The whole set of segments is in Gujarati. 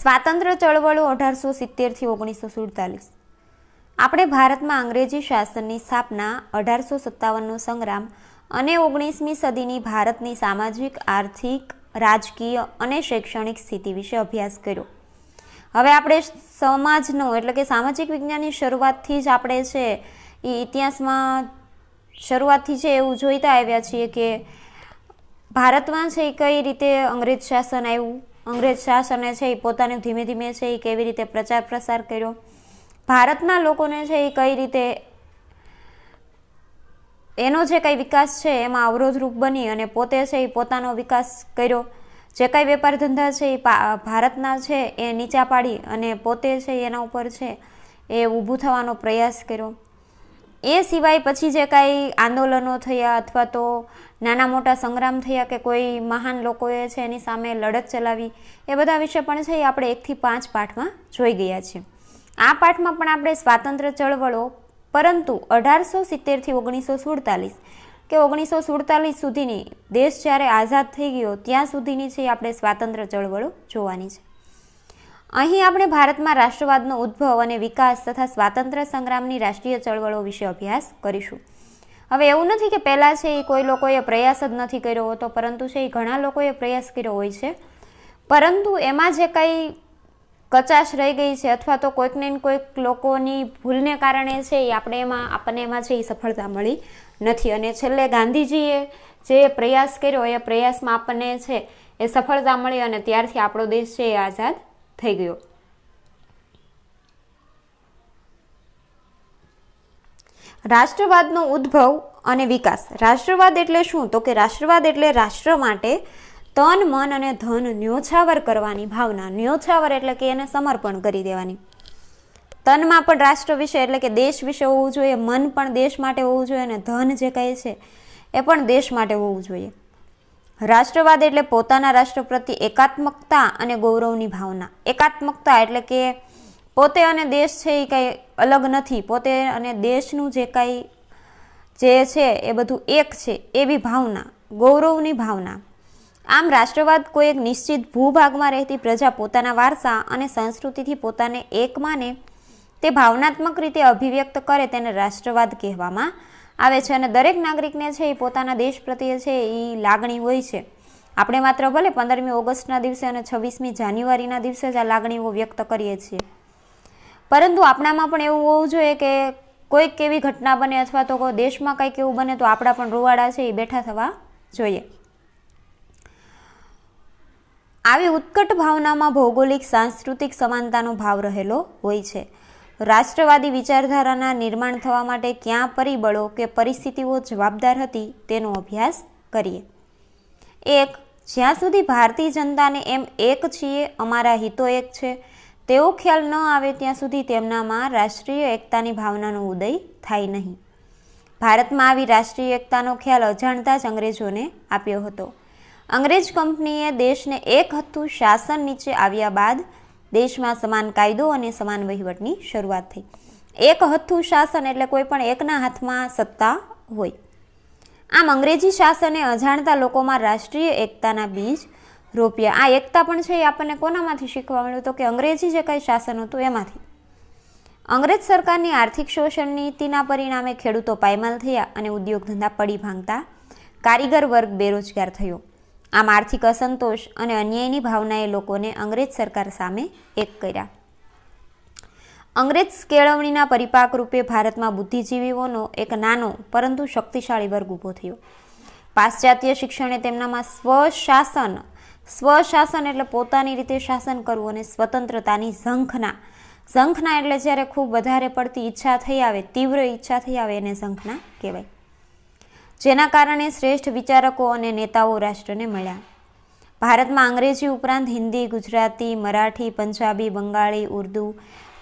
સ્વાતંત્ર્ય ચળવળો અઢારસો સિત્તેરથી ઓગણીસો સુડતાલીસ આપણે ભારતમાં અંગ્રેજી શાસનની સ્થાપના અઢારસો સત્તાવનનો સંગ્રામ અને ઓગણીસમી સદીની ભારતની સામાજિક આર્થિક રાજકીય અને શૈક્ષણિક સ્થિતિ વિશે અભ્યાસ કર્યો હવે આપણે સમાજનો એટલે કે સામાજિક વિજ્ઞાનની શરૂઆતથી જ આપણે છે એ ઇતિહાસમાં શરૂઆતથી છે એવું જોઈતા આવ્યા છીએ કે ભારતમાં છે કઈ રીતે અંગ્રેજ શાસન આવ્યું અંગ્રેજ શાસને છે એ પોતાની ધીમે ધીમે છે એ કેવી રીતે પ્રચાર પ્રસાર કર્યો ભારતના લોકોને છે એ કઈ રીતે એનો જે કંઈ વિકાસ છે એમાં અવરોધરૂપ બની અને પોતે છે એ પોતાનો વિકાસ કર્યો જે કંઈ વેપાર ધંધા છે એ ભારતના છે એ નીચા પાડી અને પોતે છે એના ઉપર છે એ ઊભું થવાનો પ્રયાસ કર્યો એ સિવાય પછી જે કાંઈ આંદોલનો થયા અથવા તો નાના મોટા સંગ્રામ થયા કે કોઈ મહાન લોકોએ છે એની સામે લડત ચલાવી એ બધા વિશે પણ છે એ આપણે એકથી પાંચ પાઠમાં જોઈ ગયા છીએ આ પાઠમાં પણ આપણે સ્વાતંત્ર્ય ચળવળો પરંતુ અઢારસો સિત્તેરથી ઓગણીસો સુડતાલીસ કે ઓગણીસો સુડતાલીસ સુધીની દેશ જ્યારે આઝાદ થઈ ગયો ત્યાં સુધીની છે આપણે સ્વાતંત્ર્ય ચળવળો જોવાની છે અહીં આપણે ભારતમાં રાષ્ટ્રવાદનો ઉદ્ભવ અને વિકાસ તથા સ્વાતંત્ર્ય સંગ્રામની રાષ્ટ્રીય ચળવળો વિશે અભ્યાસ કરીશું હવે એવું નથી કે પહેલાં છે એ કોઈ લોકોએ પ્રયાસ જ નથી કર્યો હોતો પરંતુ છે એ ઘણા લોકોએ પ્રયાસ કર્યો હોય છે પરંતુ એમાં જે કંઈ કચાશ રહી ગઈ છે અથવા તો કોઈકને કોઈક લોકોની ભૂલને કારણે છે એ આપણે એમાં આપણને એમાં છે એ સફળતા મળી નથી અને છેલ્લે ગાંધીજીએ જે પ્રયાસ કર્યો એ પ્રયાસમાં આપણને છે એ સફળતા મળી અને ત્યારથી આપણો દેશ છે એ આઝાદ થઈ ગયો રાષ્ટ્રવાદનો ઉદ્ભવ અને વિકાસ રાષ્ટ્રવાદ એટલે શું તો કે રાષ્ટ્રવાદ એટલે રાષ્ટ્ર માટે તન મન અને ધન ન્યોછાવર કરવાની ભાવના ન્યોછાવર એટલે કે એને સમર્પણ કરી દેવાની તનમાં પણ રાષ્ટ્ર વિશે એટલે કે દેશ વિશે હોવું જોઈએ મન પણ દેશ માટે હોવું જોઈએ અને ધન જે કહે છે એ પણ દેશ માટે હોવું જોઈએ રાષ્ટ્રવાદ એટલે પોતાના રાષ્ટ્ર પ્રત્યે એકાત્મકતા અને ગૌરવની ભાવના એકાત્મકતા એટલે કે પોતે અને દેશ છે એ કાંઈ અલગ નથી પોતે અને દેશનું જે કાંઈ જે છે એ બધું એક છે એવી ભાવના ગૌરવની ભાવના આમ રાષ્ટ્રવાદ કોઈ એક નિશ્ચિત ભૂભાગમાં રહેતી પ્રજા પોતાના વારસા અને સંસ્કૃતિથી પોતાને એક માને તે ભાવનાત્મક રીતે અભિવ્યક્ત કરે તેને રાષ્ટ્રવાદ કહેવામાં આવે છે અને દરેક નાગરિકને છે એ પોતાના દેશ પ્રત્યે છે એ લાગણી હોય છે આપણે માત્ર ભલે પંદરમી ઓગસ્ટના દિવસે અને છવ્વીસમી જાન્યુઆરીના દિવસે જ આ લાગણીઓ વ્યક્ત કરીએ છીએ પરંતુ આપણામાં પણ એવું હોવું જોઈએ કે કોઈક એવી ઘટના બને અથવા તો કોઈ દેશમાં કંઈક એવું બને તો આપણા પણ રોવાડા છે એ બેઠા થવા જોઈએ આવી ઉત્કટ ભાવનામાં ભૌગોલિક સાંસ્કૃતિક સમાનતાનો ભાવ રહેલો હોય છે રાષ્ટ્રવાદી વિચારધારાના નિર્માણ થવા માટે ક્યાં પરિબળો કે પરિસ્થિતિઓ જવાબદાર હતી તેનો અભ્યાસ કરીએ એક જ્યાં સુધી ભારતીય જનતાને એમ એક છીએ અમારા હિતો એક છે તેવો ખ્યાલ ન આવે ત્યાં સુધી તેમનામાં રાષ્ટ્રીય એકતાની ભાવનાનો ઉદય થાય નહીં ભારતમાં આવી રાષ્ટ્રીય એકતાનો ખ્યાલ અજાણતા જ અંગ્રેજોને આપ્યો હતો અંગ્રેજ કંપનીએ દેશને એક હતું શાસન નીચે આવ્યા બાદ દેશમાં સમાન કાયદો અને સમાન વહીવટની શરૂઆત થઈ એક હથ્થું શાસન એટલે કોઈ પણ એકના હાથમાં સત્તા હોય આમ અંગ્રેજી શાસને અજાણતા લોકોમાં રાષ્ટ્રીય એકતાના બીજ રોપ્યા આ એકતા પણ છે એ આપણને કોનામાંથી શીખવા મળ્યું તો કે અંગ્રેજી જે કંઈ શાસન હતું એમાંથી અંગ્રેજ સરકારની આર્થિક શોષણ નીતિના પરિણામે ખેડૂતો પાયમાલ થયા અને ઉદ્યોગ ધંધા પડી ભાંગતા કારીગર વર્ગ બેરોજગાર થયો આમ આર્થિક અસંતોષ અને અન્યાયની ભાવનાએ લોકોને અંગ્રેજ સરકાર સામે એક કર્યા અંગ્રેજ કેળવણીના પરિપાક રૂપે ભારતમાં બુદ્ધિજીવીઓનો એક નાનો પરંતુ શક્તિશાળી વર્ગ ઊભો થયો પાશ્ચાત્ય શિક્ષણે તેમનામાં સ્વશાસન સ્વશાસન એટલે પોતાની રીતે શાસન કરવું અને સ્વતંત્રતાની ઝંખના ઝંખના એટલે જ્યારે ખૂબ વધારે પડતી ઈચ્છા થઈ આવે તીવ્ર ઈચ્છા થઈ આવે એને ઝંખના કહેવાય જેના કારણે શ્રેષ્ઠ વિચારકો અને નેતાઓ રાષ્ટ્રને મળ્યા ભારતમાં અંગ્રેજી ઉપરાંત હિન્દી ગુજરાતી મરાઠી પંજાબી બંગાળી ઉર્દુ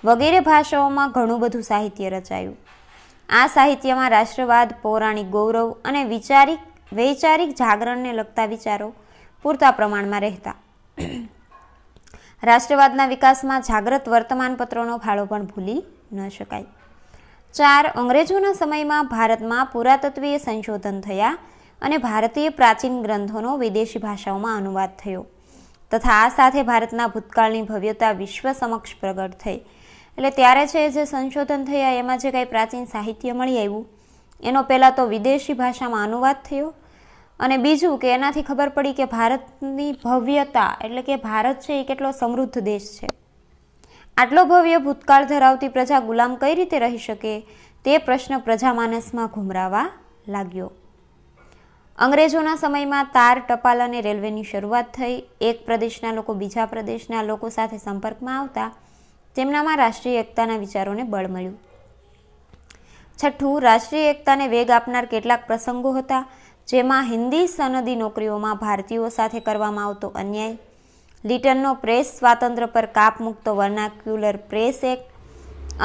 વગેરે ભાષાઓમાં ઘણું બધું સાહિત્ય રચાયું આ સાહિત્યમાં રાષ્ટ્રવાદ પૌરાણિક ગૌરવ અને વિચારિક વૈચારિક જાગરણને લગતા વિચારો પૂરતા પ્રમાણમાં રહેતા રાષ્ટ્રવાદના વિકાસમાં જાગ્રત વર્તમાનપત્રોનો ફાળો પણ ભૂલી ન શકાય ચાર અંગ્રેજોના સમયમાં ભારતમાં પુરાતત્વીય સંશોધન થયા અને ભારતીય પ્રાચીન ગ્રંથોનો વિદેશી ભાષાઓમાં અનુવાદ થયો તથા આ સાથે ભારતના ભૂતકાળની ભવ્યતા વિશ્વ સમક્ષ પ્રગટ થઈ એટલે ત્યારે છે જે સંશોધન થયા એમાં જે કાંઈ પ્રાચીન સાહિત્ય મળી આવ્યું એનો પહેલાં તો વિદેશી ભાષામાં અનુવાદ થયો અને બીજું કે એનાથી ખબર પડી કે ભારતની ભવ્યતા એટલે કે ભારત છે એ કેટલો સમૃદ્ધ દેશ છે આટલો ભવ્ય ભૂતકાળ ધરાવતી પ્રજા ગુલામ કઈ રીતે રહી શકે તે પ્રશ્ન પ્રજામાનસમાં ઘુમરાવા લાગ્યો અંગ્રેજોના સમયમાં તાર ટપાલ અને રેલવેની શરૂઆત થઈ એક પ્રદેશના લોકો બીજા પ્રદેશના લોકો સાથે સંપર્કમાં આવતા તેમનામાં રાષ્ટ્રીય એકતાના વિચારોને બળ મળ્યું છઠ્ઠું રાષ્ટ્રીય એકતાને વેગ આપનાર કેટલાક પ્રસંગો હતા જેમાં હિન્દી સનદી નોકરીઓમાં ભારતીયો સાથે કરવામાં આવતો અન્યાય લિટનનો પ્રેસ સ્વાતંત્ર્ય પર કાપ મુક્ત વર્નાક્યુલર પ્રેસ એક્ટ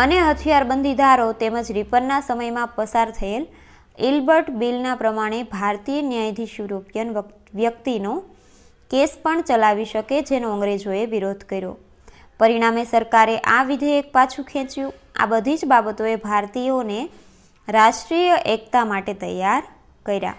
અને હથિયારબંધી ધારો તેમજ રિપનના સમયમાં પસાર થયેલ ઇલબર્ટ બિલના પ્રમાણે ભારતીય ન્યાયાધીશ યુરોપિયન વ્યક્તિનો કેસ પણ ચલાવી શકે જેનો અંગ્રેજોએ વિરોધ કર્યો પરિણામે સરકારે આ વિધેયક પાછું ખેંચ્યું આ બધી જ બાબતોએ ભારતીયોને રાષ્ટ્રીય એકતા માટે તૈયાર કર્યા